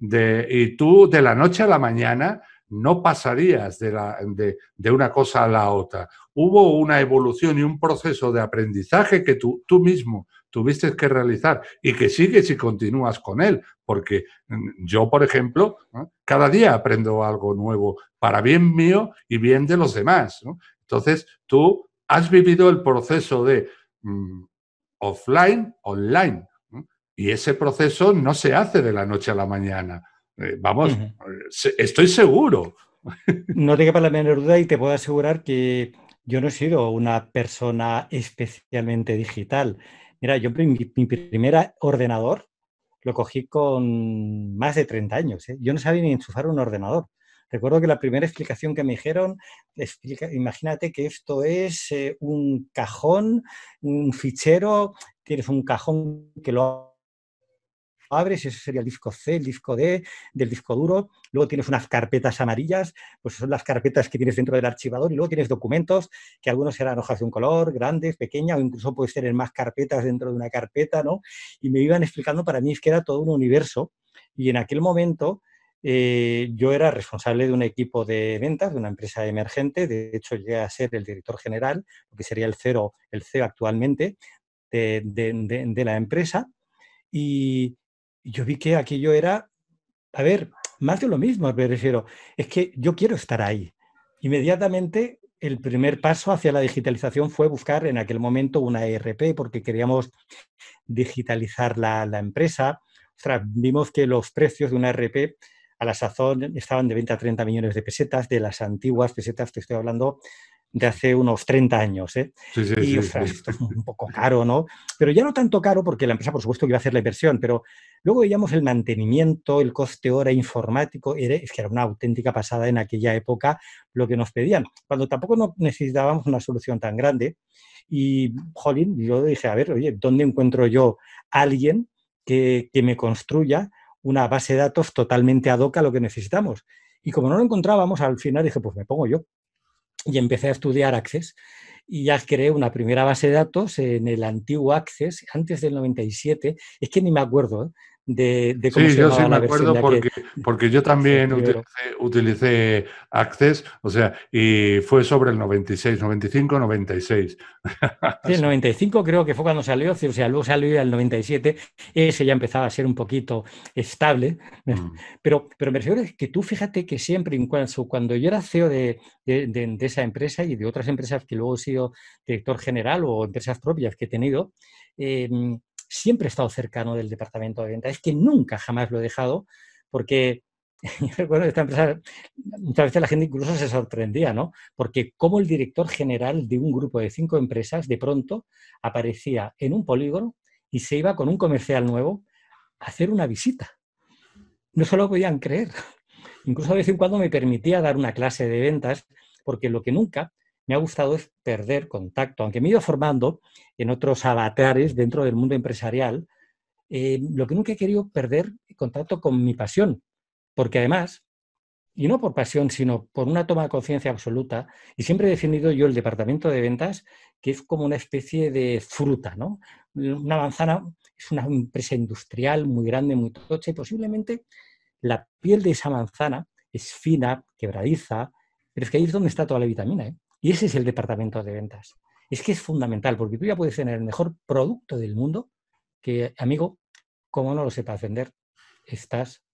y tú de la noche a la mañana no pasarías de, de, una cosa a la otra. Hubo una evolución y un proceso de aprendizaje que tú, tú mismo tuviste que realizar y que sigues y continúas con él, porque mm, yo, por ejemplo, cada día aprendo algo nuevo para bien mío y bien de los demás. Entonces, tú has vivido el proceso de mm, offline, online, y ese proceso no se hace de la noche a la mañana. Eh, vamos, eh, estoy seguro. No te para la menor duda y te puedo asegurar que yo no he sido una persona especialmente digital. Mira, yo mi, primer ordenador lo cogí con más de 30 años. ¿eh? Yo no sabía ni enchufar un ordenador. Recuerdo que la primera explicación que me dijeron, imagínate que esto es eh, un cajón, un fichero, tienes un cajón que lo abres, ese sería el disco C, el disco D del disco duro. Luego tienes unas carpetas amarillas, pues son las carpetas que tienes dentro del archivador. Y luego tienes documentos, que algunos eran hojas de un color, grandes, pequeñas, o incluso puedes tener más carpetas dentro de una carpeta, ¿no? Y me iban explicando, para mí es que era todo un universo. Y en aquel momento, eh, yo era responsable de un equipo de ventas de una empresa emergente, de hecho llegué a ser el director general, lo que sería el cero, el CEO actualmente de la empresa, y, yo vi que aquello era, a ver, más de lo mismo, me es que yo quiero estar ahí. Inmediatamente el primer paso hacia la digitalización fue buscar en aquel momento una ERP porque queríamos digitalizar la, la empresa. vimos que los precios de una ERP a la sazón estaban de 20 a 30 millones de pesetas, de las antiguas pesetas, que estoy hablando, de hace unos 30 años. ¿eh? y esto es un poco caro, ¿no? Pero ya no tanto caro porque la empresa, por supuesto, que iba a hacer la inversión, pero luego veíamos el mantenimiento, el coste hora informático, era, es que era una auténtica pasada en aquella época lo que nos pedían, cuando tampoco necesitábamos una solución tan grande. Y, jolín, yo dije, a ver, oye, ¿dónde encuentro yo alguien que, que me construya una base de datos totalmente ad hoc a lo que necesitamos? Y como no lo encontrábamos, al final dije, pues me pongo yo y empecé a estudiar Access y ya creé una primera base de datos en el antiguo Access antes del 97. Es que ni me acuerdo, ¿eh? de, de sí, yo sí me acuerdo porque, porque, yo también utilicé, Access, o sea, y fue sobre el 96, 95, 96. Sí, el 95 creo que fue cuando salió, o sea, luego salió el 97, ese ya empezaba a ser un poquito estable, mm. pero, pero me refiero que tú fíjate que siempre, cuando yo era CEO de, de, esa empresa y de otras empresas que luego he sido director general o empresas propias que he tenido, em, siempre he estado cercano del departamento de ventas, Es que nunca, jamás lo he dejado, porque esta empresa, muchas veces la gente incluso se sorprendía, ¿no? Porque como el director general de un grupo de cinco empresas, de pronto aparecía en un polígono y se iba con un comercial nuevo a hacer una visita. No se lo podían creer. Incluso de vez en cuando me permitía dar una clase de ventas, porque lo que nunca me ha gustado es perder contacto. Aunque me he ido formando en otros avatares dentro del mundo empresarial, eh, lo que nunca he querido perder contacto con mi pasión, porque además, y no por pasión, sino por una toma de conciencia absoluta, y siempre he definido yo el departamento de ventas, que es como una especie de fruta, ¿no? Una manzana es una empresa industrial muy grande, muy tocha, y posiblemente la piel de esa manzana es fina, quebradiza, pero es que ahí es donde está toda la vitamina. ¿eh? Y ese es el departamento de ventas. Es que es fundamental, porque tú ya puedes tener el mejor producto del mundo, que, amigo, como no lo sepas vender, estás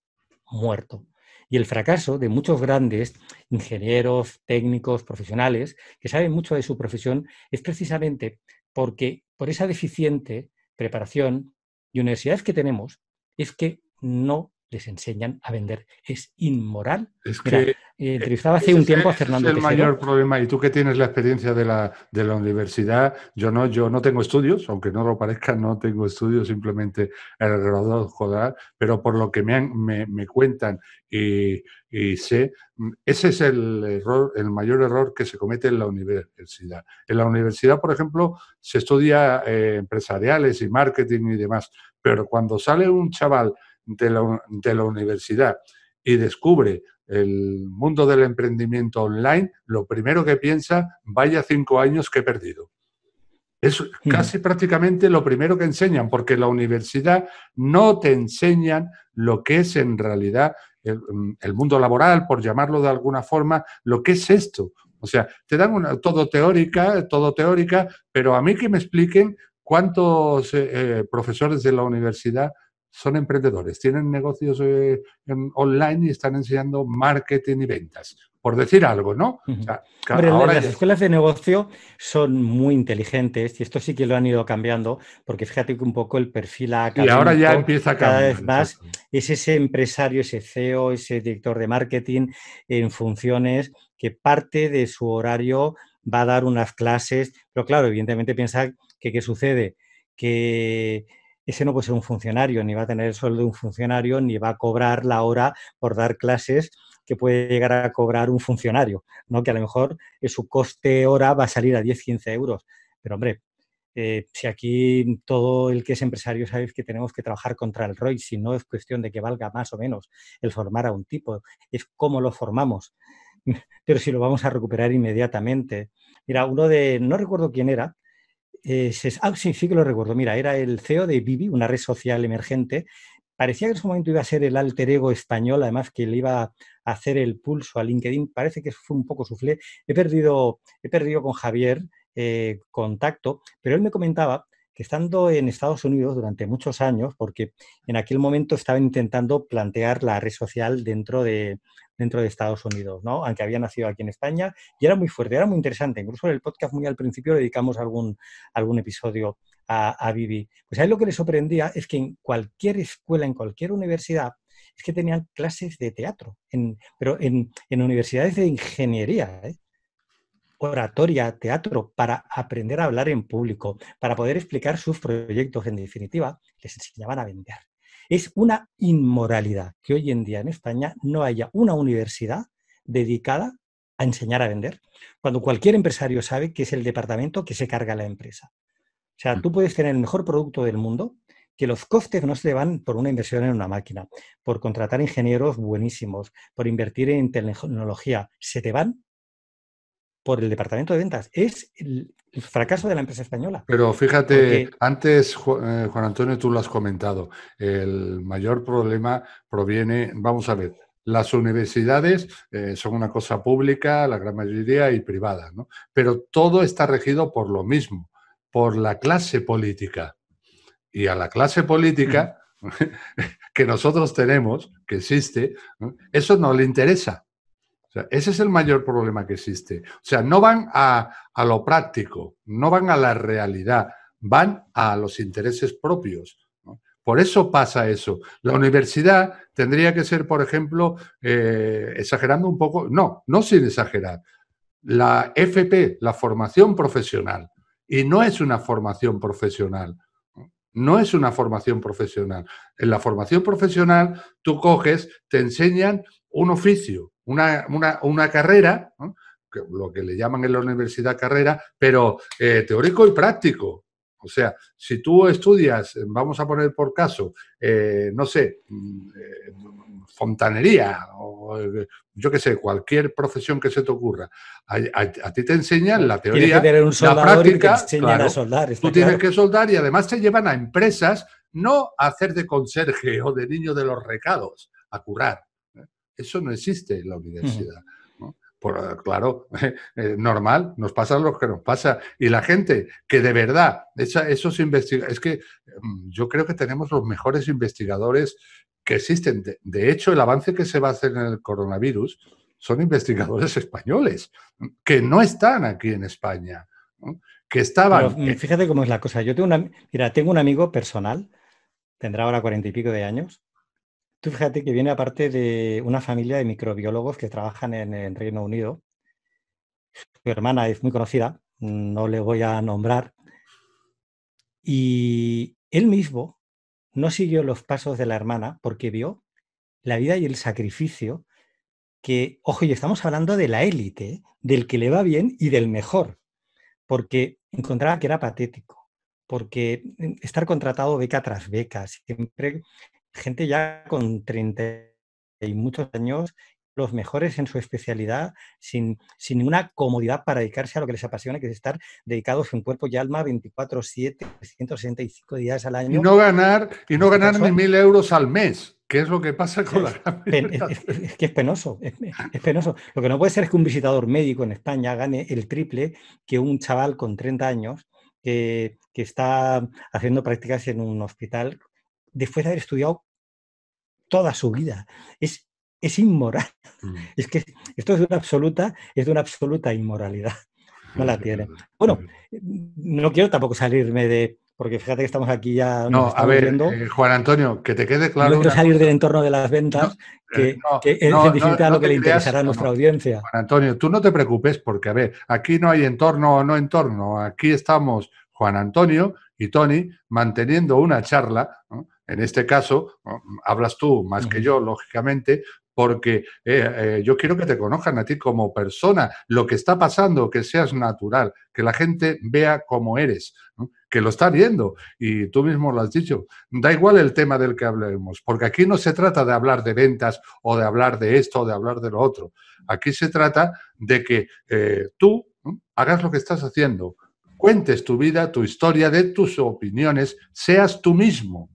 muerto. Y el fracaso de muchos grandes ingenieros, técnicos, profesionales, que saben mucho de su profesión, es precisamente porque por esa deficiente preparación y universidades que tenemos, es que no les enseñan a vender. Es inmoral. Es eh, eh, entrevistaba hace un tiempo a Fernando. Es el mayor problema. Y tú que tienes la experiencia de la, universidad, yo no, yo no tengo estudios, aunque no lo parezca, no tengo estudios, simplemente el graduado jodar... pero por lo que me, me, cuentan y, sé, mm, ese es el error, el mayor error que se comete en la universidad. En la universidad, por ejemplo, se estudia eh, empresariales y marketing y demás, pero cuando sale un chaval de la, universidad y descubre el mundo del emprendimiento online, lo primero que piensa, vaya cinco años que he perdido. Es hmm. casi prácticamente lo primero que enseñan, porque la universidad no te enseñan lo que es en realidad mm, el, mundo laboral, por llamarlo de alguna forma, lo que es esto. O sea, te dan una, todo teórica, todo teórica, pero a mí que me expliquen cuántos eh, eh, profesores de la universidad son emprendedores, tienen negocios eh, en, online y están enseñando marketing y ventas, por decir algo, ¿no? las escuelas de negocio son muy inteligentes y esto sí que lo han ido cambiando, porque fíjate que un poco el perfil ha y ahora ya empieza a cada vez más es ese empresario, ese CEO, ese director de marketing en funciones que parte de su horario va a dar unas clases, pero claro, evidentemente piensa que qué sucede que ese no puede ser un funcionario, ni va a tener el sueldo de un funcionario, ni va a cobrar la hora por dar clases que puede llegar a cobrar un funcionario, ¿no? que a lo mejor eh, su coste hora va a salir a 10, 15 euros. Pero hombre, eh, si aquí todo el que es empresario sabe que tenemos que trabajar contra el ROI, si no es cuestión de que valga más o menos el formar a un tipo, es cómo lo formamos, pero si lo vamos a recuperar inmediatamente. Mira, uno de, no recuerdo quién era, eh, ah, sí, sí que lo recuerdo. Mira, era el CEO de Vivi, una red social emergente. Parecía que en su momento iba a ser el alter ego español, además que le iba a hacer el pulso a LinkedIn. Parece que fue un poco suflé. He perdido, he perdido con Javier eh, contacto, pero él me comentaba estando en Estados Unidos durante muchos años, porque en aquel momento estaba intentando plantear la red social dentro de, dentro de Estados Unidos, ¿no? aunque había nacido aquí en España, y era muy fuerte, era muy interesante. Incluso en el podcast muy al principio dedicamos algún, algún episodio a, a Vivi. Pues ahí lo que le sorprendía es que en cualquier escuela, en cualquier universidad, es que tenían clases de teatro, pero en, en universidades de ingeniería. ¿eh? oratoria, teatro, para aprender a hablar en público, para poder explicar sus proyectos. En definitiva, les enseñaban a vender. Es una inmoralidad que hoy en día en España no haya una universidad dedicada a enseñar a vender, cuando cualquier empresario sabe que es el departamento que se carga la empresa. O sea, mm. tú puedes tener el mejor producto del mundo, que los costes no se van por una inversión en una máquina, por contratar ingenieros buenísimos, por invertir en tecnología, se te van por el departamento de ventas. Es el, fracaso de la empresa española. Pero fíjate, antes, eh, Juan Antonio, tú lo has comentado. El mayor problema proviene, vamos a ver, las universidades eh, son una cosa pública, la gran mayoría, y privada, ¿no? Pero todo está regido por lo mismo, por la clase política. Y a la clase política que nosotros tenemos, que existe, eso no le interesa ese es el mayor problema que existe. O sea, no van a, lo práctico, no van a la realidad, van a los intereses propios. Por eso pasa eso. La universidad tendría que ser, por ejemplo, eh, exagerando un poco, no, no sin exagerar, la FP, la formación profesional. Y no es una formación profesional. no es una formación profesional. En la formación profesional tú coges, te enseñan un oficio, una, una, una carrera, lo que le llaman en la universidad carrera, pero eh, teórico y práctico. O sea, si tú estudias, vamos a poner por caso, eh, no sé, mm, eh, fontanería o yo qué sé, cualquier profesión que se te ocurra, a, ti te enseñan la teoría, que tener un la práctica, te claro, a soldar, tú tienes que soldar y además te llevan a empresas no a hacer de conserje o de niño de los recados, a curar eso no existe en la universidad. Por, ah, claro, eh, normal, nos pasa lo que nos pasa. Y la gente que de verdad, esa, esos investiga. es que mm, yo creo que tenemos los mejores investigadores que existen. De, hecho, el avance que se va a hacer en el coronavirus son investigadores españoles, que no están aquí en España, que estaban... Mm, fíjate cómo es la cosa. Yo tengo mira, tengo un amigo personal, tendrá ahora cuarenta y pico de años, Tú fíjate que viene aparte de una familia de microbiólogos que trabajan en, el Reino Unido. Su hermana es muy conocida, no le voy a nombrar. Y él mismo no siguió los pasos de la hermana porque vio la vida y el sacrificio que, ojo, y estamos hablando de la élite, del que le va bien y del mejor, porque encontraba que era patético, porque mm, estar contratado beca tras beca, siempre gente ya con 30 y muchos años, los mejores en su especialidad, sin, sin ninguna comodidad para dedicarse a lo que les apasiona, que es estar dedicados en cuerpo y alma 24, 7, 365 días al año. Y no ganar, y no este ganar ni mil euros al mes. que es lo que pasa con la es, que es penoso, es, penoso. Lo que no puede ser es que un visitador médico en España gane el triple que un chaval con 30 años que, que está haciendo prácticas en un hospital después de haber estudiado toda su vida. Es, es inmoral. Mm. Es que esto es de una absoluta, es de una absoluta inmoralidad. No la tiene. Bueno, mm, no quiero tampoco salirme de, porque fíjate que estamos aquí ya. No, a ver, eh, Juan Antonio, que te quede claro. No quiero salir del entorno de las ventas, eh, que, es no, lo que le interesará a nuestra audiencia. Juan Antonio, tú no te preocupes, porque a ver, aquí no hay entorno o no entorno. Aquí estamos Juan Antonio y Tony manteniendo una charla. En este caso, hablas tú más que yo, lógicamente, porque eh, eh, yo quiero que te conozcan a ti como persona, lo que está pasando, que seas natural, que la gente vea cómo eres, que lo está viendo y tú mismo lo has dicho. Da igual el tema del que hablemos, porque aquí no se trata de hablar de ventas o de hablar de esto o de hablar de lo otro. Aquí se trata de que eh, tú hagas lo que estás haciendo, cuentes tu vida, tu historia, de tus opiniones, seas tú mismo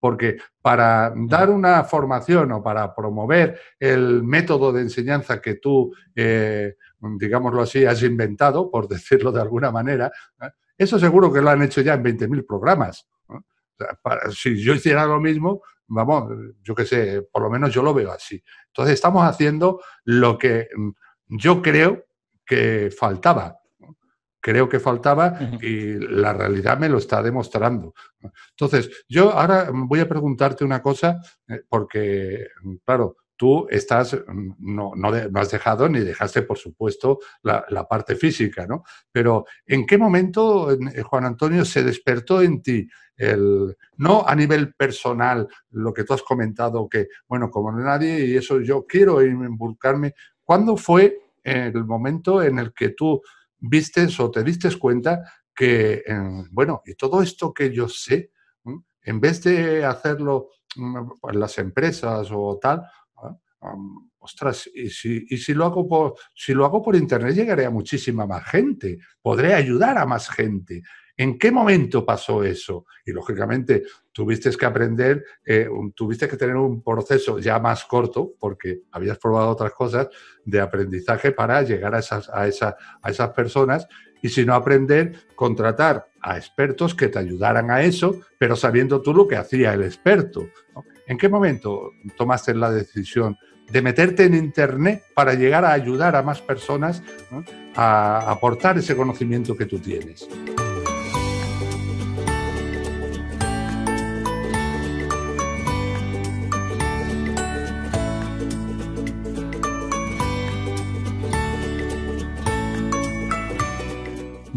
porque para dar una formación o para promover el método de enseñanza que tú, eh, digámoslo así, has inventado, por decirlo de alguna manera, ¿eh? eso seguro que lo han hecho ya en 20.000 programas. si yo hiciera lo mismo, vamos, yo qué sé, por lo menos yo lo veo así. Entonces estamos haciendo lo que mm, yo creo que faltaba creo que faltaba y la realidad me lo está demostrando. Entonces, yo ahora voy a preguntarte una cosa, eh, porque, claro, tú estás, mm, no, no, has dejado ni dejaste, por supuesto, la, parte física, ¿no? Pero ¿en qué momento, eh, Juan Antonio, se despertó en ti el, no a nivel personal, lo que tú has comentado, que, bueno, como nadie, y eso yo quiero involucrarme, ¿cuándo fue el momento en el que tú vistes o te diste cuenta que, bueno, y todo esto que yo sé, en vez de hacerlo mm, en las empresas o tal, ¿ah? ostras, y si, lo hago por, si lo hago por internet llegaré a muchísima más gente, podré ayudar a más gente. ¿En qué momento pasó eso? Y lógicamente, tuviste que aprender, eh, tuviste que tener un proceso ya más corto, porque habías probado otras cosas, de aprendizaje para llegar a esas, a, esas personas y si no aprender, contratar a expertos que te ayudaran a eso, pero sabiendo tú lo que hacía el experto. ¿En qué momento tomaste la decisión de meterte en Internet para llegar a ayudar a más personas a aportar ese conocimiento que tú tienes?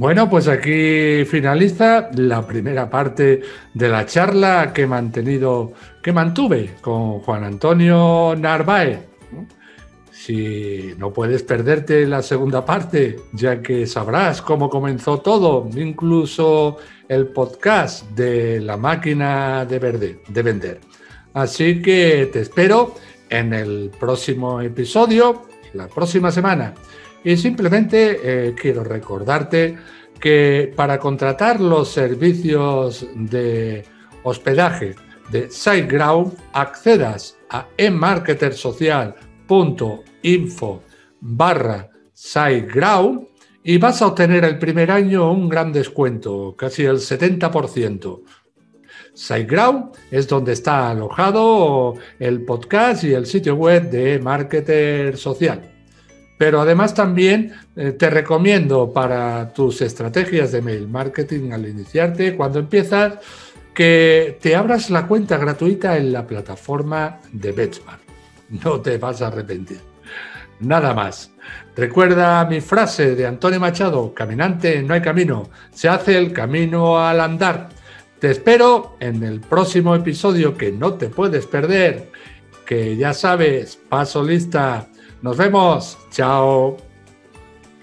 Bueno, pues aquí finaliza la primera parte de la charla que mantenido, que mantuve con Juan Antonio Narváez. Si no puedes perderte la segunda parte, ya que sabrás cómo comenzó todo, incluso el podcast de la máquina de, verde, de vender. Así que te espero en el próximo episodio, la próxima semana. Y simplemente eh, quiero recordarte que para contratar los servicios de hospedaje de SiteGround, accedas a emarketersocial.info barra SiteGround y vas a obtener el primer año un gran descuento, casi el 70%. SiteGround es donde está alojado el podcast y el sitio web de Marketer Social. Pero además también eh, te recomiendo para tus estrategias de mail marketing al iniciarte, cuando empiezas, que te abras la cuenta gratuita en la plataforma de Benchmark. No te vas a arrepentir. Nada más. Recuerda mi frase de Antonio Machado, caminante no hay camino, se hace el camino al andar. Te espero en el próximo episodio que no te puedes perder, que ya sabes, paso lista. Nos vemos. Chao.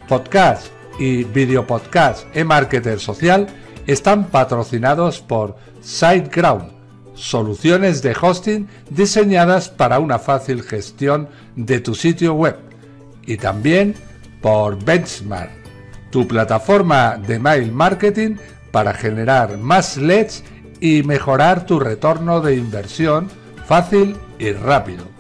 Podcast y videopodcast e-marketer social están patrocinados por SiteGround, soluciones de hosting diseñadas para una fácil gestión de tu sitio web. Y también por Benchmark, tu plataforma de mail marketing para generar más leads y mejorar tu retorno de inversión fácil y rápido.